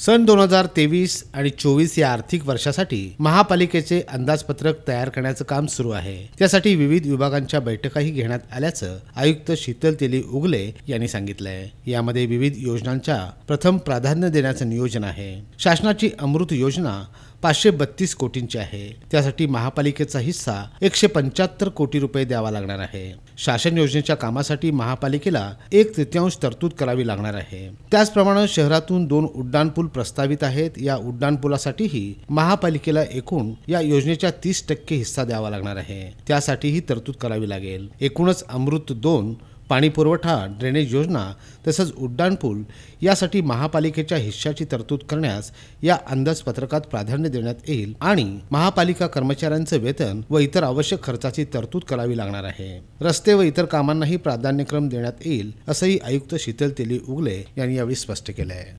सन दोन हजार तेवीस आणि चोवीस या आर्थिक वर्षासाठी महापालिकेचे अंदाजपत्रक तयार करण्याचं काम सुरू आहे त्यासाठी विविध विभागांच्या बैठकाही घेण्यात आल्याचं आयुक्त शीतल तेली उगले यांनी सांगितलंय यामध्ये विविध योजनांच्या प्रथम प्राधान्य देण्याचं नियोजन आहे शासनाची अमृत योजना पाचशे बत्तीस कोटींची आहे त्यासाठी महापालिकेचा हिस्सा एकशे पंच्याहत्तर कोटी रुपये द्यावा लागणार आहे शासन योजनेच्या कामासाठी महापालिकेला एक तृतीयांश तरतूद करावी लागणार आहे त्याचप्रमाणे शहरातून दोन उड्डाणपूल प्रस्तावित आहेत या उड्डाणपुलासाठीही महापालिकेला एकूण या योजनेच्या तीस टक्के हिस्सा द्यावा लागणार आहे त्यासाठीही तरतूद करावी लागेल एकूणच अमृत दोन पाणीपुरवठा ड्रेनेज योजना तसंच उड्डाणपूल यासाठी महापालिकेच्या हिश्श्याची तरतूद करण्यास या अंदाजपत्रकात प्राधान्य देण्यात येईल आणि महापालिका कर्मचाऱ्यांचं वेतन व इतर आवश्यक खर्चाची तरतूद करावी लागणार आहे रस्ते व इतर कामांनाही प्राधान्यक्रम देण्यात येईल असंही आयुक्त शीतल तेली उगले यांनी यावेळी स्पष्ट केलं आहे